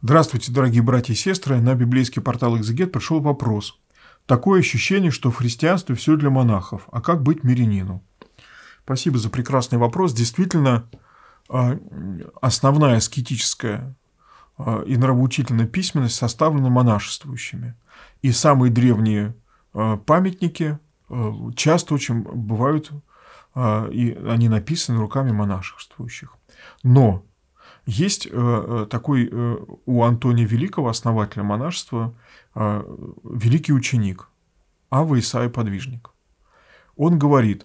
Здравствуйте, дорогие братья и сестры. На библейский портал «Экзегет» пришел вопрос. Такое ощущение, что в христианстве все для монахов. А как быть мирянину? Спасибо за прекрасный вопрос. Действительно, а, основная аскетическая а, и нравоучительная письменность составлена монашествующими. И самые древние а, памятники часто очень бывают, и они написаны руками монашествующих. Но есть э, э, такой э, у Антония Великого, основателя монашества, великий ученик, Ава Исаия Подвижник. Он говорит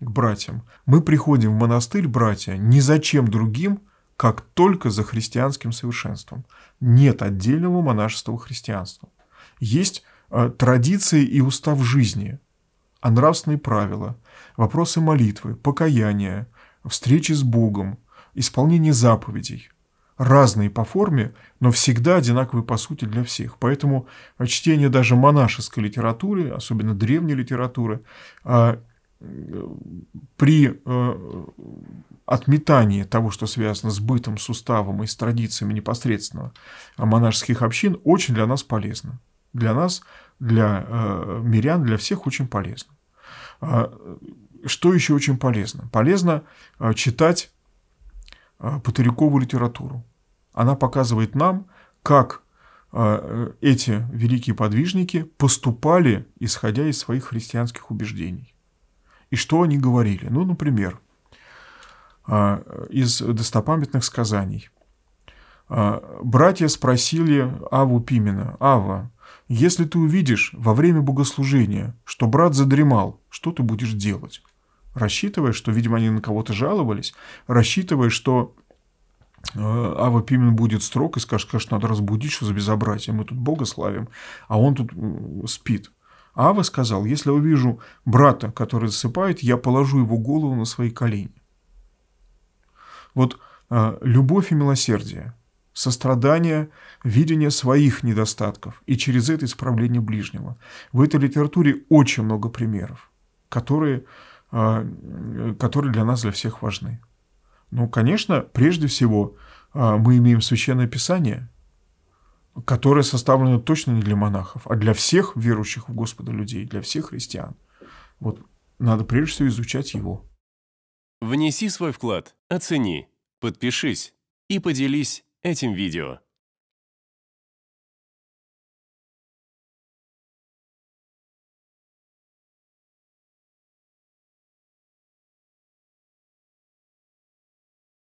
к братьям, мы приходим в монастырь, братья, ни зачем другим, как только за христианским совершенством. Нет отдельного монашества христианства. Есть традиции и устав жизни, а нравственные правила, вопросы молитвы, покаяния, встречи с Богом, исполнение заповедей. Разные по форме, но всегда одинаковые по сути для всех. Поэтому э, чтение даже монашеской литературы, особенно древней литературы, а, э, при э, отметании того, что связано с бытом, с уставом и с традициями непосредственно монашеских общин, очень для нас полезно. Для нас, для мирян, для всех очень полезно. А, что еще очень полезно? Полезно читать Э, Патырякову литературу. Она показывает нам, как э, э, эти великие подвижники поступали, исходя из своих христианских убеждений. И что они говорили? Ну, например, из достопамятных сказаний. Братья спросили Аву Пимена, «Ава, если ты увидишь во время богослужения, что брат задремал, что ты будешь делать?» Рассчитывая, что, видимо, они на кого-то жаловались, рассчитывая, что Ава э, Пимен будет строг и скажет, конечно, надо разбудить, что за безобразие, мы тут Бога славим, а он тут спит. А Ава сказал, если увижу брата, который засыпает, я положу его голову на свои колени. Вот э, любовь и милосердие, сострадание, видение своих недостатков и через это исправление ближнего. В этой литературе очень много примеров, которые, э, которые для нас, для всех важны. Ну, конечно, прежде всего а, мы имеем Священное Писание, которое составлено точно не для монахов, а для всех верующих в Господа людей, для всех христиан. Вот надо прежде всего изучать его. Внеси свой вклад, оцени, подпишись и поделись этим видео.